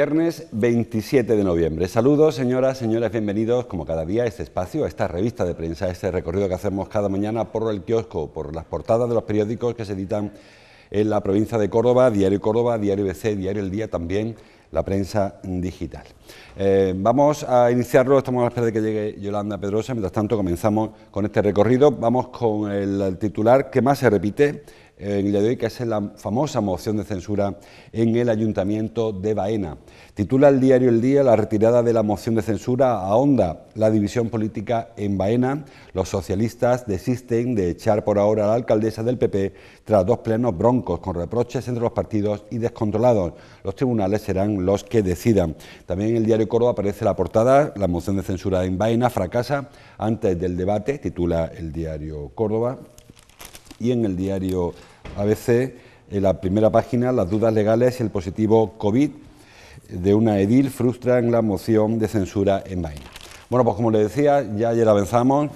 viernes 27 de noviembre. Saludos, señoras, señores, bienvenidos como cada día a este espacio, a esta revista de prensa, a este recorrido que hacemos cada mañana por el kiosco, por las portadas de los periódicos que se editan en la provincia de Córdoba, Diario Córdoba, Diario BC, Diario El Día también, la prensa digital. Eh, vamos a iniciarlo, estamos a la espera de que llegue Yolanda Pedrosa, mientras tanto comenzamos con este recorrido, vamos con el titular que más se repite en día de que es la famosa moción de censura en el Ayuntamiento de Baena. Titula el diario El Día la retirada de la moción de censura a Onda, la división política en Baena. Los socialistas desisten de echar por ahora a la alcaldesa del PP tras dos plenos broncos con reproches entre los partidos y descontrolados. Los tribunales serán los que decidan. También en el diario Córdoba aparece la portada, la moción de censura en Baena fracasa antes del debate, titula el diario Córdoba. Y en el diario a veces en la primera página las dudas legales y el positivo COVID de una edil frustran la moción de censura en Baena. Bueno, pues como les decía, ya ayer avanzamos,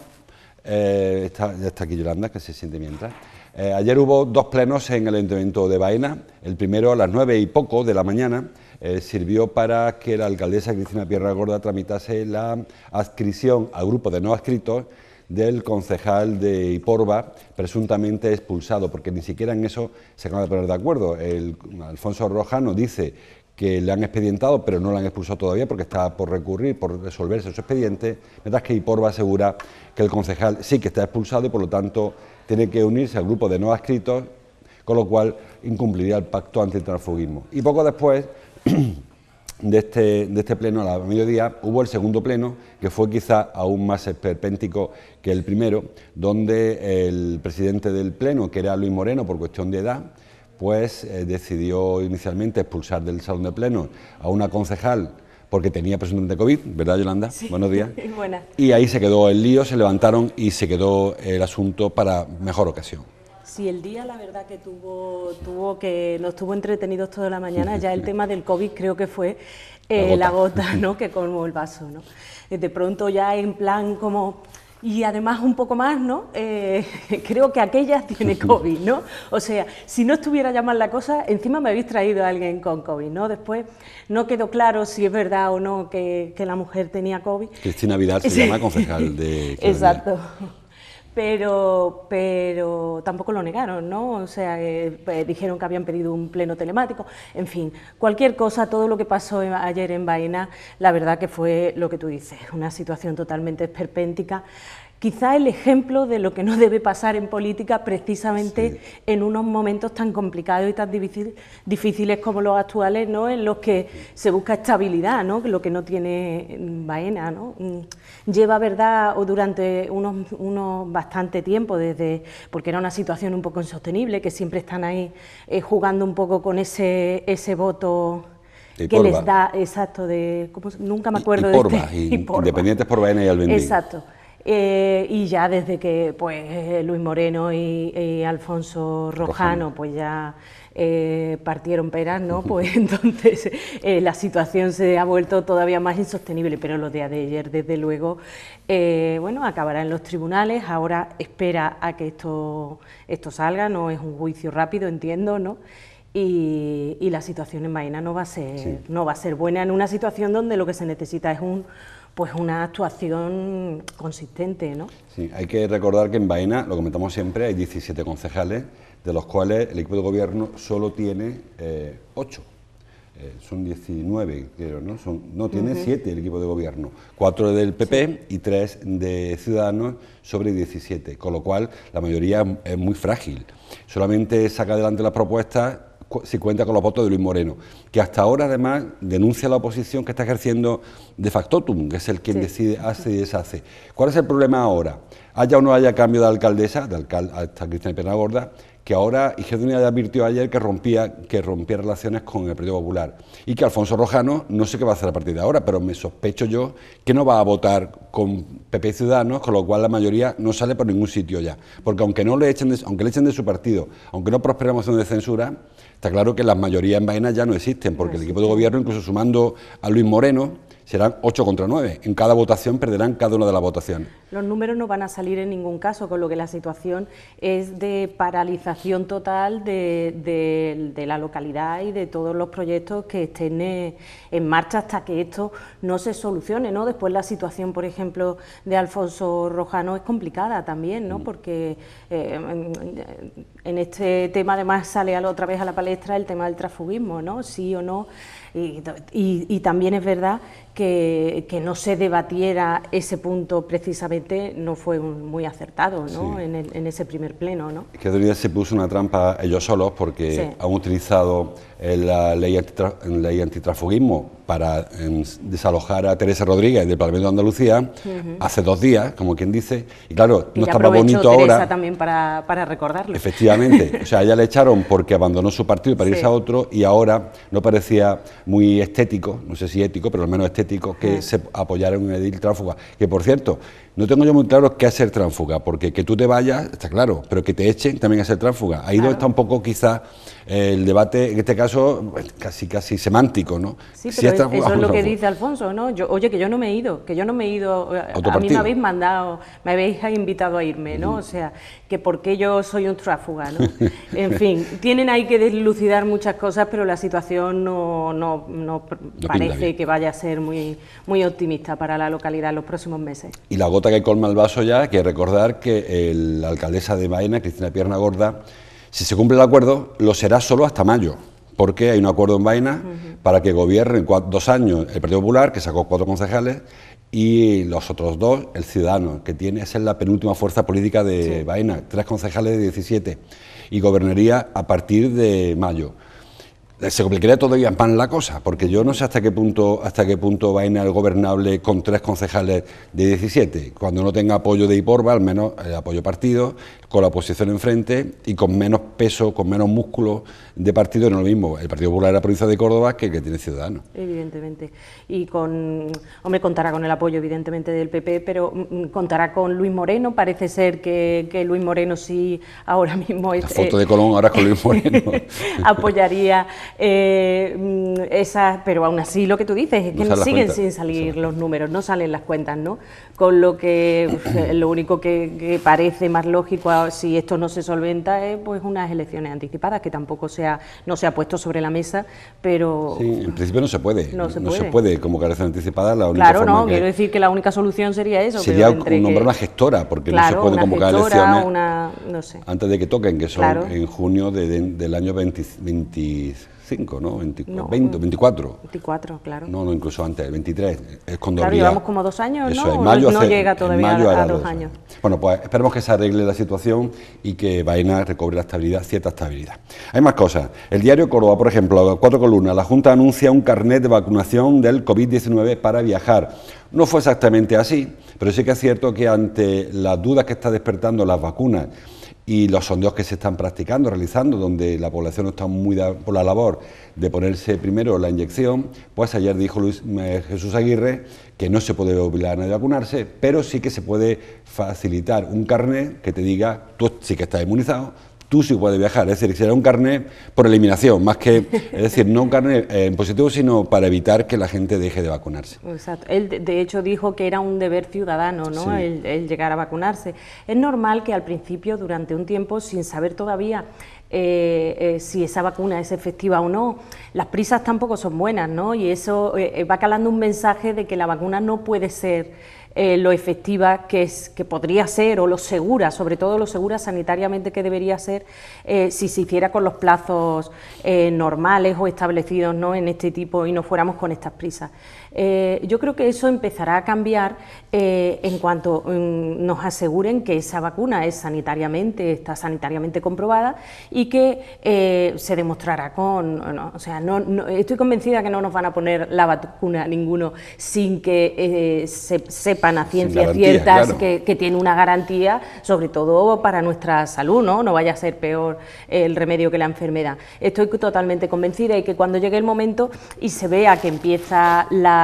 eh, está, ya está aquí Yolanda, que se siente mientras. Eh, ayer hubo dos plenos en el Ayuntamiento de Baena. El primero a las nueve y poco de la mañana eh, sirvió para que la alcaldesa Cristina Pierra Gorda tramitase la adscripción al grupo de no adscritos del concejal de Iporva presuntamente expulsado, porque ni siquiera en eso se acaba de poner de acuerdo. El, Alfonso Rojano dice que le han expedientado, pero no lo han expulsado todavía porque está por recurrir, por resolverse su expediente, mientras que Iporva asegura que el concejal sí que está expulsado y por lo tanto tiene que unirse al grupo de no adscritos, con lo cual incumpliría el pacto antitransfugismo. Y poco después de este, este pleno, a la mediodía, hubo el segundo pleno, que fue quizá aún más esperpéntico que el primero, donde el presidente del pleno, que era Luis Moreno por cuestión de edad, pues eh, decidió inicialmente expulsar del salón de pleno a una concejal porque tenía presuntamente COVID, ¿verdad Yolanda? Buenos días. Y ahí se quedó el lío, se levantaron y se quedó el asunto para mejor ocasión si el día, la verdad, que tuvo, tuvo que nos tuvo entretenidos toda la mañana, ya el tema del COVID creo que fue eh, la, gota. ¿no? Que colmó el vaso, eh, De pronto ya en plan como y además un poco más, ¿no? Eh, creo que aquella tiene COVID, ¿no? O sea, si no estuviera ya mal la cosa, encima me habéis traído a alguien con COVID, ¿no? Después no quedó claro si es verdad o no que, la mujer tenía COVID. Cristina Vidal se llama concejal de... Exacto pero, pero tampoco lo negaron, ¿no? O sea, eh, eh, dijeron que habían pedido un pleno telemático, en fin, cualquier cosa, todo lo que pasó ayer en Baena, la verdad que fue lo que tú dices, una situación totalmente esperpéntica quizá el ejemplo de lo que no debe pasar en política precisamente en unos momentos tan complicados y tan difíciles como los actuales, ¿no? en los que se busca estabilidad, ¿no? lo que no tiene vaina. ¿no? Mm. Lleva, ¿verdad?, o durante unos, unos bastante tiempo, desde porque era una situación un poco insostenible, que siempre están ahí eh, jugando un poco con ese, ese voto que les da, exacto, de, nunca me acuerdo de este, Independientes por Baena y Albendín. Exacto. Eh, y ya desde que pues, eh, Luis Moreno y, Alfonso Rojano, pues ya eh, partieron peras, ¿no? Pues entonces la situación se ha vuelto todavía más insostenible, pero los días de ayer, desde luego, bueno, acabará en los tribunales, ahora espera a que esto, esto salga, no es un juicio rápido, entiendo, ¿no? Y, la situación en Maena no va a ser, no va a ser buena en una situación donde lo que se necesita es un pues una actuación consistente, ¿no? Sí, hay que recordar que en Baena, lo comentamos siempre, hay 17 concejales, de los cuales el equipo de gobierno solo tiene 8. Eh, eh, son 19, ¿no? Son, no, tiene siete 7 el equipo de gobierno, 4 del PP y 3 de Ciudadanos sobre 17, con lo cual la mayoría es muy frágil. Solamente saca adelante las propuestas si cuenta con los votos de Luis Moreno, que hasta ahora además denuncia la oposición que está ejerciendo de factotum, que es el quien decide, hace y deshace. ¿Cuál es el problema ahora? Haya o no haya cambio de alcaldesa, de alcalde hasta Cristina Gorda... que ahora y haya advirtió ayer que rompía, que rompía relaciones con el Partido Popular y que Alfonso Rojano no sé qué va a hacer a partir de ahora, pero me sospecho yo que no va a votar con PP Ciudadanos, con lo cual la mayoría no sale por ningún sitio ya, porque aunque no le echen de, aunque le echen de su partido, aunque no prospere en de censura, Está claro que las mayorías en Baena ya no existen, porque el equipo de gobierno, incluso sumando a Luis Moreno, serán 8 contra 9. En cada votación perderán cada una de las votaciones. Los números no van a salir en ningún caso, con lo que la situación es de paralización total de, la localidad y de todos los proyectos que estén eh, en marcha hasta que esto no se solucione. ¿no? Después la situación, por ejemplo, de Alfonso Rojano es complicada también, ¿no? Mm. porque eh, en este tema además sale otra vez a la palestra el tema del transfugismo, ¿no? sí o no y, y, también es verdad que, que, no se debatiera ese punto precisamente no fue muy acertado ¿no? En, ese primer pleno. ¿no? que se puso una trampa ellos solos porque han utilizado la ley, antitra ley para em, desalojar a Teresa Rodríguez del Parlamento de Andalucía hace dos días, como quien dice, y claro, no estaba bonito Teresa ahora. también para, recordarlo. Efectivamente, o sea, ella le echaron porque abandonó su partido para irse a otro y ahora no parecía muy estético, no sé si ético, pero al menos estético, que se apoyara en un edil tráfuga Que por cierto, no tengo yo muy claro qué hacer ser porque que tú te vayas, está claro, pero que te echen también es ser tráfuga Ahí donde está un poco quizás el debate, en este caso, pues, casi casi semántico, ¿no? Sí, eso es lo que dice Alfonso, ¿no? oye, que yo no me he ido, que yo no me he ido, eh, a, mí me habéis mandado, me habéis invitado a irme, ¿no? O sea, que porque yo soy un tráfuga, ¿no? en fin, tienen ahí que deslucidar muchas cosas, pero la situación no, parece que vaya a ser muy, muy optimista para la localidad en los próximos meses. Y la gota que colma el vaso ya, que recordar que la alcaldesa de Baena, Cristina Pierna Gorda, si se cumple el acuerdo, lo será solo hasta mayo porque hay un acuerdo en vaina para que gobierne dos años el Partido Popular, que sacó cuatro concejales, y los otros dos, el Ciudadano, que tiene, esa es la penúltima fuerza política de vaina, tres concejales de 17, y gobernaría a partir de mayo. Se complicaría todavía pan la cosa, porque yo no sé hasta qué punto hasta qué punto vaina el gobernable con tres concejales de 17, cuando no tenga apoyo de Iporba, al menos el eh, apoyo partido, con la oposición enfrente y con menos peso, con menos músculo de partido no es lo mismo el Partido Popular de la provincia de Córdoba que el que tiene Ciudadanos. Evidentemente. Y con, hombre, contará con el apoyo evidentemente del PP, pero mm, mm, contará con Luis Moreno. Parece ser que, que Luis Moreno sí ahora mismo... la foto eh, de Colón ahora con Luis Moreno. apoyaría eh, mm, esas, pero aún así lo que tú dices es que no siguen sin salir los números, no salen las cuentas, ¿no? Con lo que lo único que, parece más lógico ah, si esto no se solventa es eh, pues unas elecciones anticipadas que tampoco se no se ha puesto sobre la mesa, pero... Sí, en principio no se puede, no se, puede. convocar a como carece anticipada, la única Claro, no, quiero decir que la única solución sería eso. Sería nombrar una gestora, porque no se puede convocar gestora, elecciones una, no sé. antes de que toquen, que son en junio del año 20, 20 5 ¿no? 24, no, 20, 24. 24, claro. No, no, incluso antes, 23. Es cuando claro, llevamos como dos años, ¿no? no llega todavía a, dos, años. Bueno, pues esperemos que se arregle la situación y que Vaina recobre la estabilidad, cierta estabilidad. Hay más cosas. El diario Córdoba, por ejemplo, cuatro columnas. La Junta anuncia un carnet de vacunación del COVID-19 para viajar. No fue exactamente así, pero sí que es cierto que ante las dudas que está despertando las vacunas, y los sondeos que se están practicando, realizando, donde la población no está muy por la labor de ponerse primero la inyección, pues ayer dijo Luis, eh, Jesús Aguirre que no se puede obligar a nadie vacunarse, pero sí que se puede facilitar un carnet que te diga, tú sí que estás inmunizado, tú sí puedes viajar. Es decir, será un carnet por eliminación, más que, es decir, no un carnet eh, positivo, sino para evitar que la gente deje de vacunarse. Exacto. Él, de hecho, dijo que era un deber ciudadano, ¿no? El, llegar a vacunarse. Es normal que al principio, durante un tiempo, sin saber todavía eh, eh, si esa vacuna es efectiva o no. Las prisas tampoco son buenas, ¿no? Y eso va calando un mensaje de que la vacuna no puede ser eh, lo efectiva que, es, que podría ser o lo segura, sobre todo lo segura sanitariamente que debería ser eh, si se hiciera con los plazos eh, normales o establecidos ¿no? en este tipo y no fuéramos con estas prisas. Eh, yo creo que eso empezará a cambiar eh, en cuanto mm, nos aseguren que esa vacuna es sanitariamente, está sanitariamente comprobada y que eh, se demostrará con, o sea, no, estoy convencida que no nos van a poner la vacuna ninguno sin que se, sepan a ciencias ciertas que, que, tiene una garantía, sobre todo para nuestra salud, ¿no? No vaya a ser peor el remedio que la enfermedad. Estoy totalmente convencida y que cuando llegue el momento y se vea que empieza la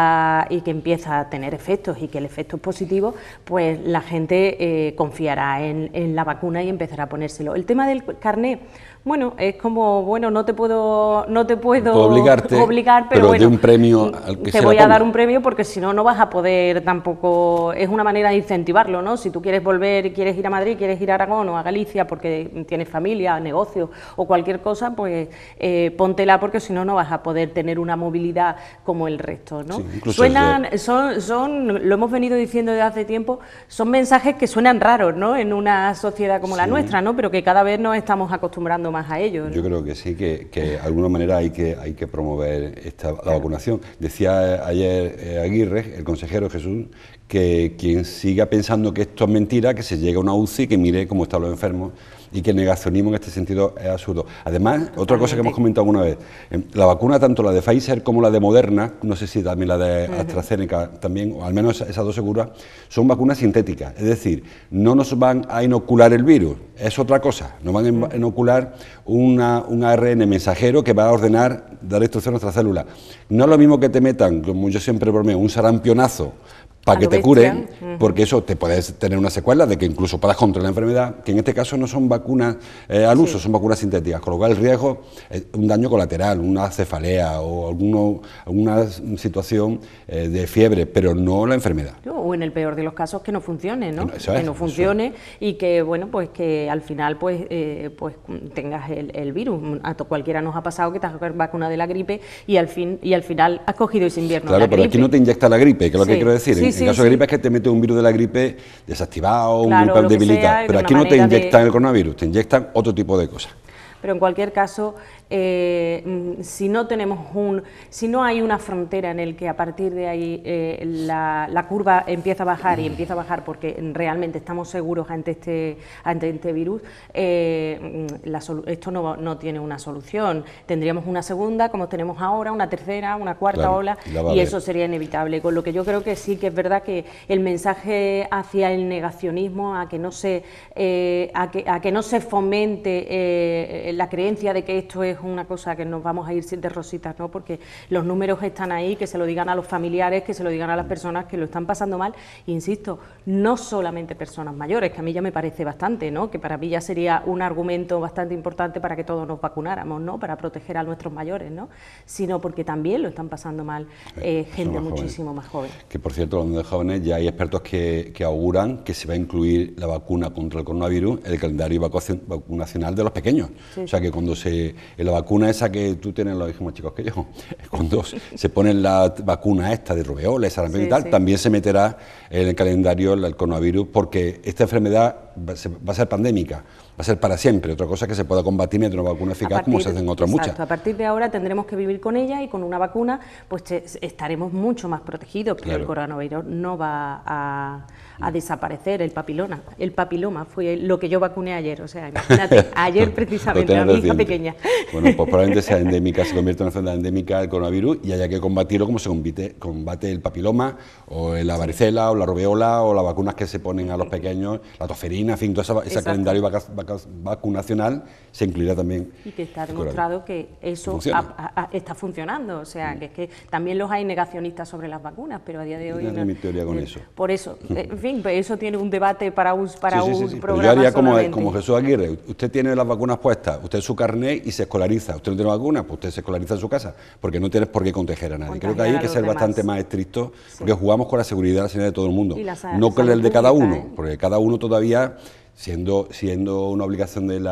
y que empieza a tener efectos y que el efecto es positivo, pues la gente eh, confiará en, en la vacuna y empezará a ponérselo. El tema del carnet bueno, es como, bueno, no te puedo, no te puedo, obligarte, obligar, pero, bueno, mm, te voy a dar un premio porque si no, no vas a poder tampoco, es una manera de incentivarlo, ¿no? Si tú quieres volver, quieres ir a Madrid, quieres ir a Aragón o a Galicia porque tienes familia, negocios o cualquier cosa, pues eh, póntela porque si no, no vas a poder tener una movilidad como el resto, ¿no? Suenan, son, son, lo hemos venido diciendo desde hace tiempo, son mensajes que suenan raros, ¿no? En una sociedad como la nuestra, ¿no? Pero que cada vez nos estamos acostumbrando a Yo creo que sí, que, de alguna manera hay que, hay que promover esta, la vacunación. Decía ayer eh, Aguirre, el consejero Jesús, que quien siga pensando que esto es mentira, que se llegue a una UCI, que mire cómo están los enfermos y que el negacionismo en este sentido es absurdo. Además, otra cosa que hemos comentado alguna vez, em, la vacuna, tanto la de Pfizer como la de Moderna, no sé si también la de AstraZeneca también, o al menos esas dos seguras, son vacunas sintéticas, es decir, no nos van a inocular el virus, es otra cosa, nos van a inocular un ARN mensajero que va a ordenar, dar instrucción a nuestra célula. No es lo mismo que te metan, como yo siempre bromeo, un sarampionazo para que te cure, porque eso te puedes tener una secuela de que incluso puedas controlar la enfermedad, que en este caso no son vacunas eh, al uso, son vacunas sintéticas, con lo cual el riesgo es un daño colateral, una cefalea o alguno, alguna situación eh, de fiebre, pero no la enfermedad. O en el peor de los casos que no funcione, ¿no? que no funcione y que, bueno, pues que al final pues, eh, pues tengas el, virus. A cualquiera nos ha pasado que te has vacuna de la gripe y al, fin, y al final has cogido ese invierno. Claro, pero aquí no te inyecta la gripe, que es lo que quiero decir. En caso de gripe es que te mete un virus de la gripe desactivado, un virus debilitado. pero aquí no te inyectan el coronavirus, te inyectan otro tipo de cosas. Pero en cualquier caso, eh, mm, si no tenemos un, si no hay una frontera en el que a partir de ahí eh, la, curva empieza a bajar y empieza a bajar porque realmente estamos seguros ante este, ante este virus, eh, mm, esto no, tiene una solución. Tendríamos una segunda, como tenemos ahora, una tercera, una cuarta ola, y, eso sería inevitable. Con lo que yo creo que sí que es verdad que el mensaje hacia el negacionismo, a que no se, eh, a que no se fomente la creencia de que esto es una cosa que nos vamos a ir de rositas, ¿no? Porque los números están ahí, que se lo digan a los familiares, que se lo digan a las personas que lo están pasando mal, insisto, no solamente personas mayores, que a mí ya me parece bastante, ¿no? Que para mí ya sería un argumento bastante importante para que todos nos vacunáramos, ¿no? Para proteger a nuestros mayores, ¿no? Sino porque también lo están pasando mal eh, eh, gente muchísimo más joven. Que por cierto, donde jóvenes, ya hay expertos que, que auguran que se va a incluir la vacuna contra el coronavirus el calendario vacunacional de los pequeños. O sea que cuando se la vacuna esa que tú tienes, lo dijimos chicos que yo, cuando se ponen la vacuna esta de rubeola, sarampión y tal, también se meterá en el calendario el coronavirus porque esta enfermedad va a ser pandémica. ...va a ser para siempre. Otra cosa es que se pueda combatir mediante una vacuna eficaz como se hacen otras muchas. A partir de ahora tendremos que vivir con ella y con una vacuna pues estaremos mucho más protegidos, pero el coronavirus no va a, mm. desaparecer, el papiloma... el papiloma fue lo que yo vacuné ayer, o sea, imagínate, ayer precisamente a mi hija pequeña. Bueno, pues probablemente sea endémica, se convierte en una zona endémica el coronavirus y haya que combatirlo como se combate, combate el papiloma o la varicela o la rubeola o las vacunas que se ponen a los pequeños, la toferina, en fin, todo ese, ese calendario vacunacional se incluirá también. Y que está demostrado que eso está funcionando. O sea, mm. que es que también los hay negacionistas sobre las vacunas, pero a día de hoy. No, mi teoría con eh, eso. Por eso, en fin, pues eso tiene un debate para un, para sí, yo haría como, como, Jesús Aguirre: usted tiene las vacunas puestas, usted su carnet y se escolariza. Usted no tiene vacunas, pues usted se escolariza en su casa, porque no tienes por qué contagiar a nadie. Creo que ahí hay que ser bastante más estrictos, porque jugamos con la seguridad de la de todo el mundo. no con el de cada uno, porque cada uno todavía siendo, siendo una obligación del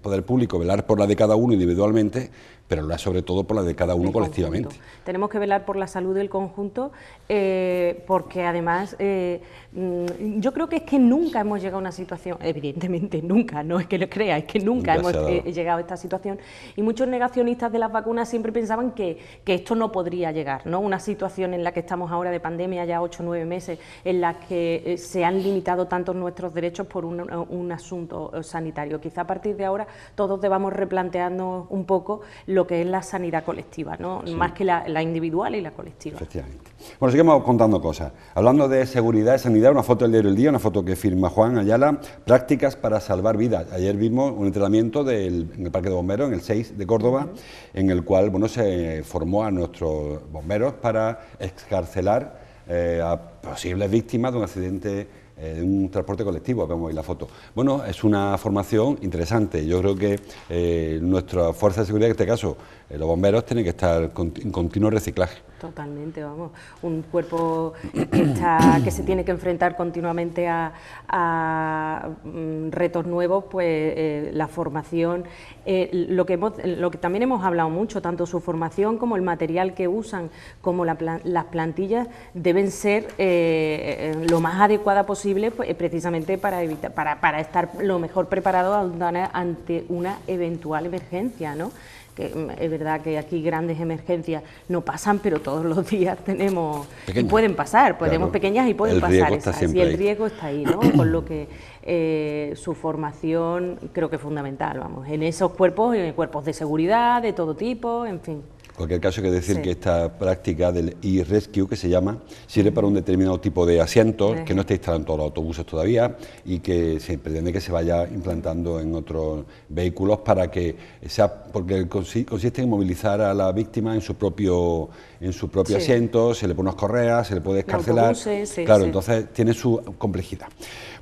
poder público velar por la de cada uno individualmente, pero lo es sobre todo por la de cada uno colectivamente. Tenemos que velar por la salud del conjunto, eh, porque además eh, mm, yo creo que es que nunca hemos llegado a una situación, evidentemente nunca, no es que lo crea, es que nunca, hemos eh, llegado a esta situación. Y muchos negacionistas de las vacunas siempre pensaban que, esto no podría llegar, ¿no? Una situación en la que estamos ahora de pandemia, ya 8 o 9 meses, en la que se han limitado tantos nuestros derechos por un, un asunto sanitario. Quizá a partir de ahora todos debamos replantearnos un poco lo que es la sanidad colectiva, ¿no? más que la, individual y la colectiva. Efectivamente. Bueno, seguimos contando cosas. Hablando de seguridad y sanidad, una foto del diario El Día, una foto que firma Juan Ayala, prácticas para salvar vidas. Ayer vimos un entrenamiento del, en el Parque de Bomberos, en el 6 de Córdoba, en el cual bueno, se formó a nuestros bomberos para excarcelar eh, a posibles víctimas de un accidente eh, un transporte colectivo, vemos ahí la foto. Bueno, es una formación interesante. Yo creo que eh, nuestra fuerza de seguridad, en este caso, eh, los bomberos, tienen que estar en continuo reciclaje. Totalmente, vamos. Un cuerpo que, se tiene que enfrentar continuamente a, mm, retos nuevos, pues eh, la formación, eh, lo, que hemos, lo que también hemos hablado mucho, tanto su formación como el material que usan, como las plantillas, deben ser eh, lo más adecuada posible pues, precisamente para, evitar, para, para estar lo mejor preparado ante una eventual emergencia, ¿no? Mm, es verdad que aquí grandes emergencias no pasan, pero todos los días tenemos y pueden pasar, podemos tenemos pequeñas y pueden pasar esas, y el riesgo está ahí, ¿no? Con lo que eh, su formación creo que es fundamental, vamos, en esos cuerpos, en cuerpos de seguridad de todo tipo, en fin. En cualquier caso, hay que decir que esta práctica del e-rescue, que se llama, sirve para un determinado tipo de asientos, que no está instalado en todos los autobuses todavía y que se pretende que se vaya implantando en otros vehículos para que sea. porque consiste en movilizar a la víctima en su propio, en su propio asiento, se le pone unas correas, se le puede escarcelar. claro, entonces tiene su complejidad.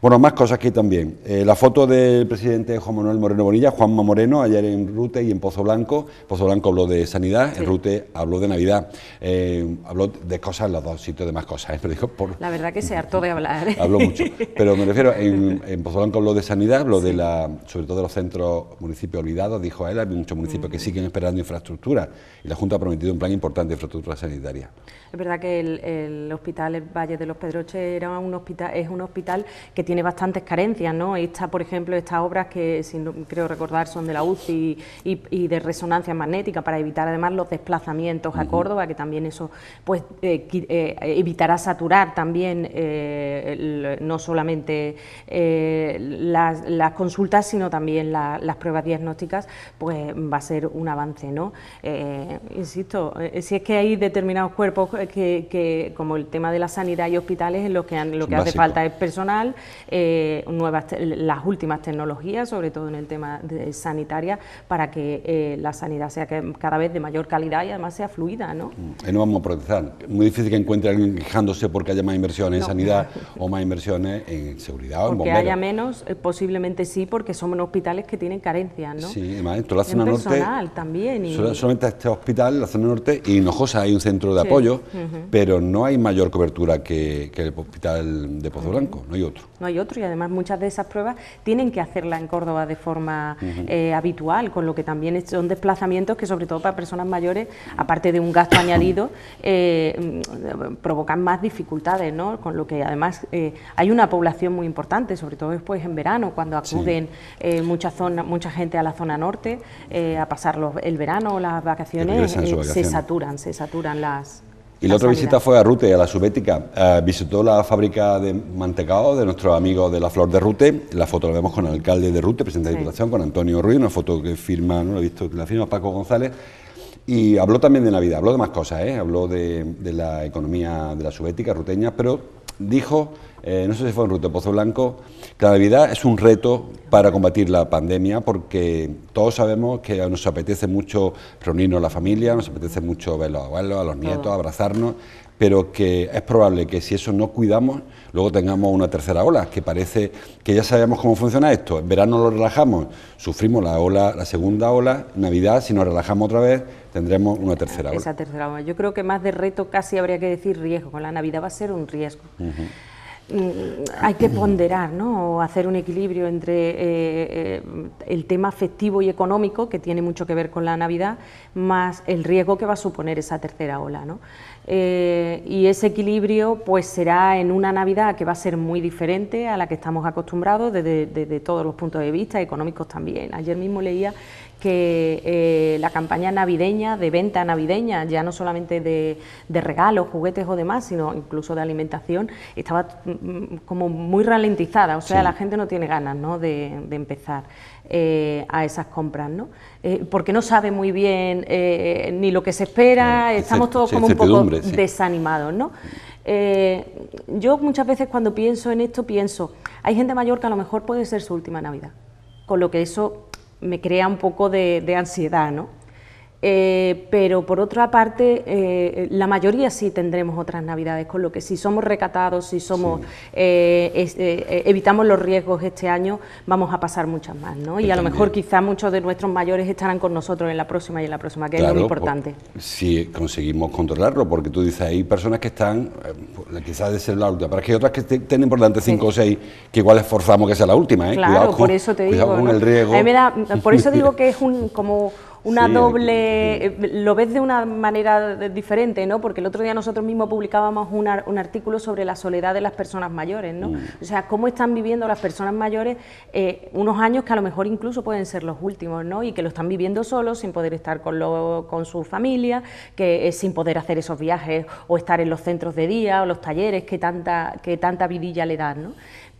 Bueno, más cosas aquí también. Eh, la foto del presidente Juan Manuel Moreno Bonilla, Juanma Moreno, ayer en Rute y en Pozo Blanco. Pozo Blanco habló de sanidad, en Rute habló de Navidad. Eh, habló de cosas en los dos sitios, de más cosas. ¿eh? Pero dijo La verdad que se hartó de hablar. habló mucho. Pero me refiero, en, Pozo Blanco habló de sanidad, habló de la, sobre todo de los centros municipios olvidados, dijo él, hay muchos municipios que mm. siguen esperando infraestructura y la Junta ha prometido un plan importante de infraestructura sanitaria. Es verdad que el, hospital, el Valle de los Pedroches, era un hospital, es un hospital que tiene tiene bastantes carencias, ¿no? Esta, por ejemplo, estas obras que, si creo recordar, son de la UCI y, de resonancia magnética para evitar además los desplazamientos a Córdoba, que también eso pues eh, eh, evitará saturar también eh, no solamente las, consultas, sino también las pruebas diagnósticas, pues va a ser un avance, ¿no? insisto, si es que hay determinados cuerpos que, como el tema de la sanidad y hospitales, en los que, lo que hace falta es personal eh, nuevas las últimas tecnologías, sobre todo en el tema de sanitaria, para que eh, la sanidad sea cada vez de mayor calidad y además sea fluida. ¿no? Mm, eh, no vamos a protestar. Muy difícil que encuentre alguien quejándose porque haya más inversiones en sanidad o más inversiones en seguridad porque en haya menos, posiblemente sí, porque son hospitales que tienen carencias. ¿no? Sí, además, en la norte. también. Solamente este hospital, la zona norte, y Hinojosa hay un centro de apoyo, pero no hay mayor cobertura que, el hospital de Pozo Blanco, no hay otro otro y además muchas de esas pruebas tienen que hacerla en Córdoba de forma eh, habitual, con lo que también son desplazamientos que sobre todo para personas mayores, aparte de un gasto añadido, eh, mm, provocan más dificultades, ¿no? con lo que además eh, hay una población muy importante, sobre todo después en verano, cuando acuden mucha, zona, mucha gente a la zona norte a pasar el verano o las vacaciones, vacaciones, se saturan, se saturan las... Y la, otra visita fue a Rute, a la Subética. Eh, visitó la fábrica de mantecao de nuestros amigos de la Flor de Rute. La foto la vemos con el alcalde de Rute, presidente de Diputación, con Antonio Ruiz, una foto que firma, no lo he visto, la firma Paco González. Y habló también de Navidad, habló de más cosas, ¿eh? habló de, de la economía de la subética ruteña, pero dijo eh, no sé si fue en Ruta Pozo Blanco, la Navidad es un reto para combatir la pandemia porque todos sabemos que nos apetece mucho reunirnos la familia, nos apetece mucho ver a los abuelos, a los nietos, abrazarnos, pero que es probable que si eso no cuidamos, luego tengamos una tercera ola, que parece que ya sabemos cómo funciona esto. En verano lo relajamos, sufrimos la ola, la segunda ola, Navidad, si nos relajamos otra vez, tendremos una tercera ola. Esa tercera ola. Yo creo que más de reto casi habría que decir riesgo. La Navidad va a ser un riesgo. Mm, hay que ponderar, ¿no? O hacer un equilibrio entre eh, eh, el tema afectivo y económico, que tiene mucho que ver con la Navidad, más el riesgo que va a suponer esa tercera ola, eh, y ese equilibrio, pues será en una Navidad que va a ser muy diferente a la que estamos acostumbrados desde, desde todos los puntos de vista, económicos también. Ayer mismo leía que eh, la campaña navideña, de venta navideña, ya no solamente de, regalos, juguetes o demás, sino incluso de alimentación, estaba mm, mm, como muy ralentizada, o sea, la gente no tiene ganas ¿no? De, empezar. Eh, a esas compras, ¿no? Eh, porque no sabe muy bien ni lo que se espera, estamos todos como un poco desanimados, ¿no? yo muchas veces cuando pienso en esto pienso, hay gente mayor que a lo mejor puede ser su última Navidad, con lo que eso me crea un poco de, ansiedad, ¿no? Eh, pero por otra parte, eh, la mayoría sí tendremos otras navidades, con lo que si somos recatados, si somos eh, evitamos los riesgos este año, vamos a pasar muchas más, ¿no? y a lo mejor quizá muchos de nuestros mayores estarán con nosotros en la próxima y en la próxima, que es lo importante. Si conseguimos controlarlo, porque tú dices, hay personas que están, quizás de ser la última, pero que hay otras que tienen importantes cinco o seis, que igual esforzamos que sea la última, ¿eh? Claro, por eso te digo. por eso digo que es un como una doble, eh, lo ves de una manera diferente, ¿no? Porque el otro día nosotros mismos publicábamos un, artículo sobre la soledad de las personas mayores, ¿no? Mm. O sea, cómo están viviendo las personas mayores eh, unos años que a lo mejor incluso pueden ser los últimos, ¿no? Y que lo están viviendo solos, sin poder estar con, lo, con su familia, que eh, sin poder hacer esos viajes o estar en los centros de día o los talleres que tanta, que tanta vidilla le dan, ¿no?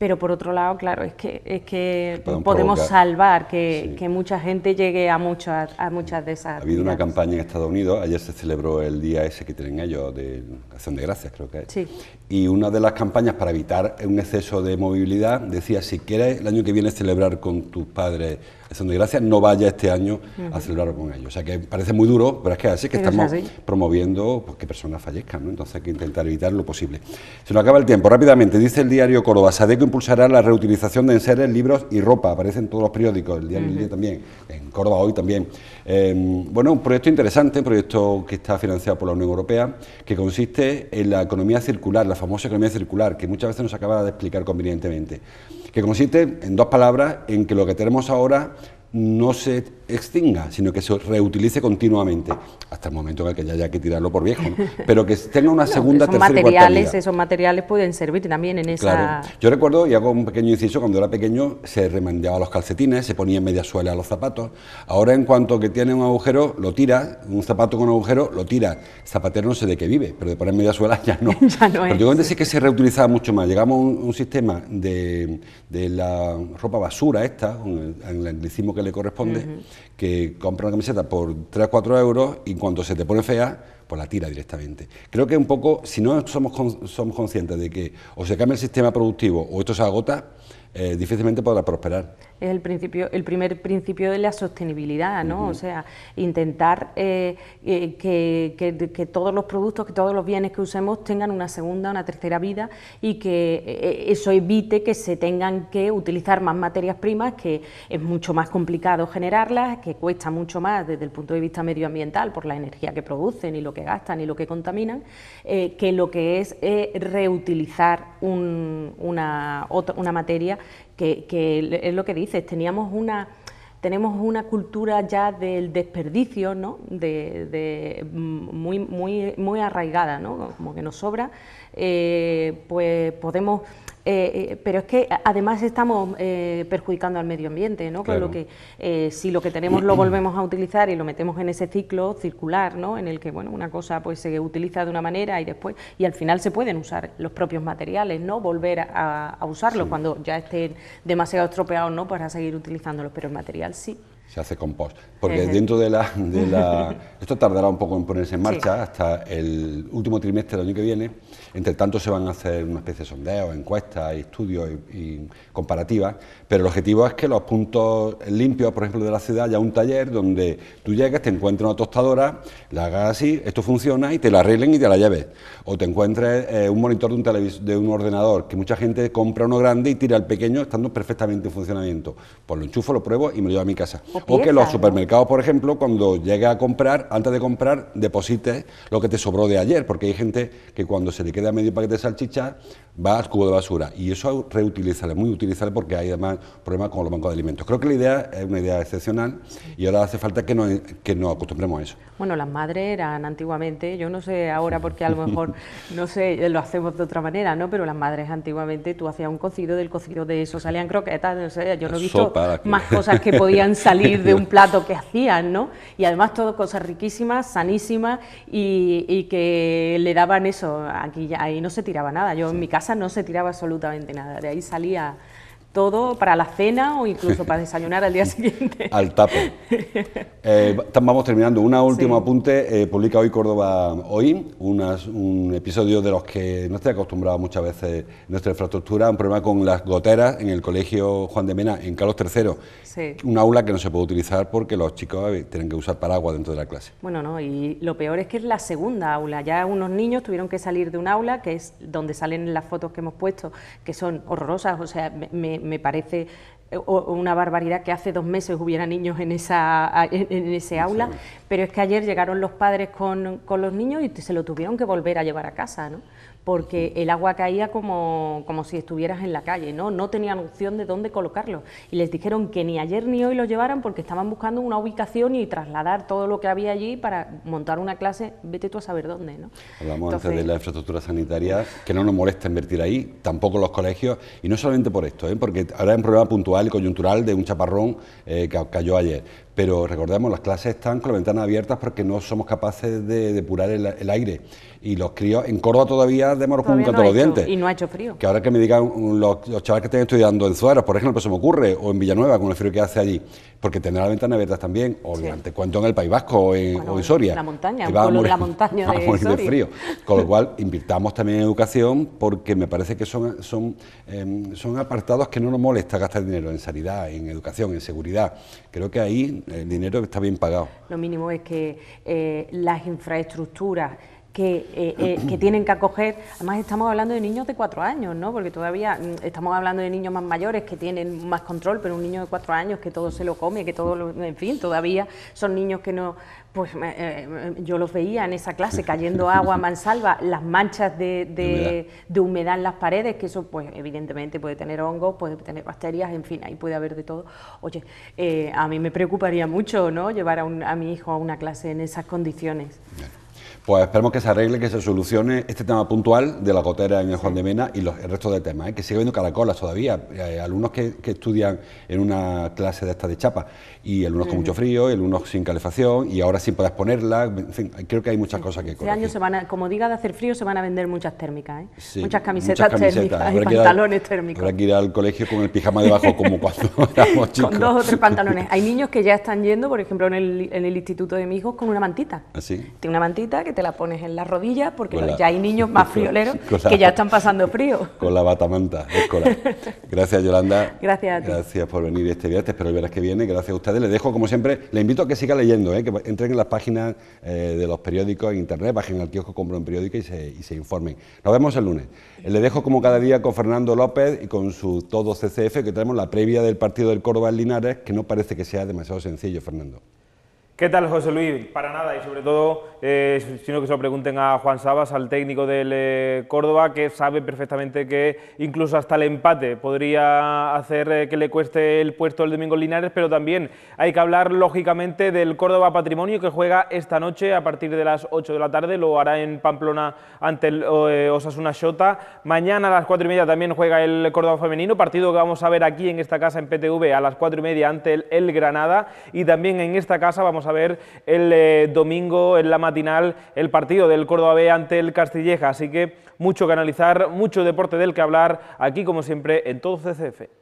pero por otro lado, claro, es que, es que podemos salvar que, mucha gente llegue a muchas, a muchas de esas. Ha habido una campaña en Estados Unidos, ayer se celebró el día ese que tienen ellos de Acción de Gracias, creo que es. Sí. Y una de las campañas para evitar un exceso de movilidad decía, si quieres el año que viene celebrar con tus padres San de no vaya este año a celebrarlo con ellos. O sea que parece muy duro, pero es que así que estamos promoviendo pues, que personas fallezcan, ¿no? entonces hay que intentar evitar lo posible. Se nos acaba el tiempo. Rápidamente, dice el diario Córdoba, Sadeco impulsará la reutilización de enseres, libros y ropa. Aparece en todos los periódicos, el diario día también, en Córdoba hoy también. Em, bueno, un proyecto interesante, un proyecto que está financiado por la Unión Europea, que consiste en la economía circular, la famosa economía circular, que muchas veces nos acaba de explicar convenientemente que consiste en dos palabras, en que lo que tenemos ahora no se extinga, sino que se reutilice continuamente, hasta el momento en el que ya haya que tirarlo por viejo, pero que tenga una segunda, esos materiales, Esos materiales pueden servir también en esa... Claro. Yo recuerdo, y hago un pequeño inciso, cuando era pequeño se remandeaba los calcetines, se ponía media suela a los zapatos, ahora en cuanto que tiene un agujero, lo tira, un zapato con agujero, lo tira, zapatero no sé de qué vive, pero de poner media suela ya no. ya no sí que se reutilizaba mucho más, llegamos a un, sistema de, de, la ropa basura esta, en el, anglicismo que le corresponde, que compra una camiseta por 3 4 euros y cuando se te pone fea, pues la tira directamente. Creo que un poco, si no somos, somos conscientes de que o se cambia el sistema productivo o esto se agota, eh, difícilmente podrá prosperar. Es el, principio, el primer principio de la sostenibilidad, ¿no? O sea, intentar eh, eh, que, todos los productos, que todos los bienes que usemos tengan una segunda, una tercera vida y que eso evite que se tengan que utilizar más materias primas, que es mucho más complicado generarlas, que cuesta mucho más desde el punto de vista medioambiental por la energía que producen y lo que gastan y lo que contaminan, que lo que es reutilizar una, otra, una materia que, es lo que dices, teníamos una tenemos una cultura ya del desperdicio, ¿no? de, muy, muy, muy arraigada, ¿no? como que nos sobra, eh, pues podemos eh, eh, pero es que además estamos eh, perjudicando al medio ambiente, ¿no? Con lo que si lo que tenemos lo volvemos a utilizar y lo metemos en ese ciclo circular, ¿no? En el que bueno una cosa pues se utiliza de una manera y después y al final se pueden usar los propios materiales, ¿no? Volver a, usarlos cuando ya estén demasiado estropeados, ¿no? Para seguir utilizándolos, pero el material sí se hace compost. Porque dentro de la, de la, Esto tardará un poco en ponerse en marcha, hasta el último trimestre del año que viene. Entre tanto, se van a hacer una especie de sondeos, encuestas, estudios y, comparativas. Pero el objetivo es que los puntos limpios, por ejemplo, de la ciudad, haya un taller donde tú llegas, te encuentres una tostadora, la hagas así, esto funciona y te la arreglen y te la lleves. O te encuentres eh, un monitor de un, de un ordenador, que mucha gente compra uno grande y tira el pequeño estando perfectamente en funcionamiento. Pues lo enchufo, lo pruebo y me lo llevo a mi casa. O que los supermercados, por ejemplo, cuando llegue a comprar, antes de comprar, deposites lo que te sobró de ayer, porque hay gente que cuando se le queda medio paquete de salchicha va al cubo de basura. Y eso reutilizable, muy utilizable, porque hay además problemas con los bancos de alimentos. Creo que la idea es una idea excepcional y ahora hace falta que nos, que acostumbremos a eso. Bueno, las madres eran antiguamente, yo no sé ahora porque a lo mejor, no sé, lo hacemos de otra manera, ¿no? Pero las madres antiguamente tú hacías un cocido, del cocido de eso salían croquetas, no sé, yo no he visto más cosas que podían salir de un plato que hacían, ¿no? Y además todo cosas riquísimas, sanísimas y, que le daban eso, aquí ahí no se tiraba nada, yo en mi casa no se tiraba absolutamente nada, de ahí salía todo para la cena o incluso para desayunar al día siguiente. al tapo. Eh, vamos terminando. Un último apunte. Eh, publica hoy Córdoba Hoy unas, un episodio de los que no estoy acostumbrado muchas veces nuestra infraestructura. Un problema con las goteras en el colegio Juan de Mena, en Carlos III. Un aula que no se puede utilizar porque los chicos eh, tienen que usar paraguas dentro de la clase. Bueno, no, y lo peor es que es la segunda aula. Ya unos niños tuvieron que salir de un aula, que es donde salen las fotos que hemos puesto, que son horrorosas, o sea, me, me parece eh, una barbaridad que hace dos meses hubiera niños en esa ese aula, pero es que ayer llegaron los padres con, con los niños y se lo tuvieron que volver a llevar a casa, ¿no? porque el agua caía como, si estuvieras en la calle, ¿no? No tenían opción de dónde colocarlo. Y les dijeron que ni ayer ni hoy lo llevaran porque estaban buscando una ubicación y trasladar todo lo que había allí para montar una clase, vete tú a saber dónde, ¿no? Hablamos antes de la infraestructura sanitaria, que no nos molesta invertir ahí, tampoco los colegios, y no solamente por esto, ¿eh? porque ahora es un problema puntual y coyuntural de un chaparrón eh, que cayó ayer pero recordemos, las clases están con las ventanas abiertas porque no somos capaces de depurar el, aire. Y los críos, en Córdoba todavía con un canto los dientes. Y no ha hecho frío. Que ahora que me digan los, chavales que estén estudiando en Suárez, por ejemplo, se me ocurre, o en Villanueva, con el frío que hace allí, porque tendrá la ventana abierta también, ...o cuanto en el País Vasco o en, Soria en La montaña, un de la montaña de, a frío. Con lo cual, invirtamos también en educación porque me parece que son, son, em, son apartados que no nos molesta gastar dinero en sanidad, en educación, en seguridad. Creo que ahí el dinero está bien pagado. Lo mínimo es que eh, las infraestructuras eh, eh, que, tienen que acoger. Además, estamos hablando de niños de cuatro años, ¿no? Porque todavía mm, estamos hablando de niños más mayores que tienen más control, pero un niño de cuatro años que todo se lo come, que todo, en fin, todavía son niños que no. Pues eh, yo los veía en esa clase cayendo agua mansalva, las manchas de, humedad en las paredes, que eso, pues evidentemente puede tener hongos, puede tener bacterias, en fin, ahí puede haber de todo. Oye, a mí me preocuparía mucho, ¿no? Llevar a, mi hijo a una clase en esas condiciones pues esperemos que se arregle, que se solucione este tema puntual de la gotera en el Juan de Mena y los, el resto de temas, ¿eh? que sigue habiendo caracolas todavía, eh, alumnos que, estudian en una clase de esta de chapa, y alumnos con mm. mucho frío, y alumnos sin calefacción, y ahora sí poder ponerla, en fin, creo que hay muchas cosas que... Este año se van a, como diga de hacer frío, se van a vender muchas térmicas, ¿eh? muchas, camisetas térmicas y pantalones térmicos. Habrá que ir al colegio con el pijama debajo como cuando éramos chicos. Con dos o tres pantalones. Hay niños que ya están yendo, por ejemplo, en el, instituto de mis hijos con una mantita. ¿Ah, Tiene una mantita que te la pones en la rodilla, porque ya hay niños más frioleros que ya están pasando frío. Con la batamanta Gracias, Yolanda. Gracias a ti. Gracias por venir este día. Te espero el verás que viene. Gracias a ustedes. Les dejo, como siempre, les invito a que siga leyendo, ¿eh? que entren en las páginas eh, de los periódicos en internet, bajen al kiosco, compren periódico y se, y se informen. Nos vemos el lunes. Eh, Le dejo, como cada día, con Fernando López y con su todo CCF, que tenemos la previa del partido del Córdoba en Linares, que no parece que sea demasiado sencillo, Fernando. ¿Qué tal, José Luis? Para nada, y sobre todo, eh, sino que se lo pregunten a Juan Sabas, al técnico del eh, Córdoba, que sabe perfectamente que incluso hasta el empate podría hacer eh, que le cueste el puesto el domingo Linares, pero también hay que hablar, lógicamente, del Córdoba Patrimonio, que juega esta noche a partir de las 8 de la tarde, lo hará en Pamplona ante el eh, Osasuna Xota. Mañana a las 4 y media también juega el Córdoba Femenino, partido que vamos a ver aquí en esta casa en PTV a las 4 y media ante el, el Granada, y también en esta casa vamos a ver el eh, domingo en la matinal el partido del Córdoba B ante el Castilleja. Así que mucho que analizar, mucho deporte del que hablar aquí como siempre en todo CCF.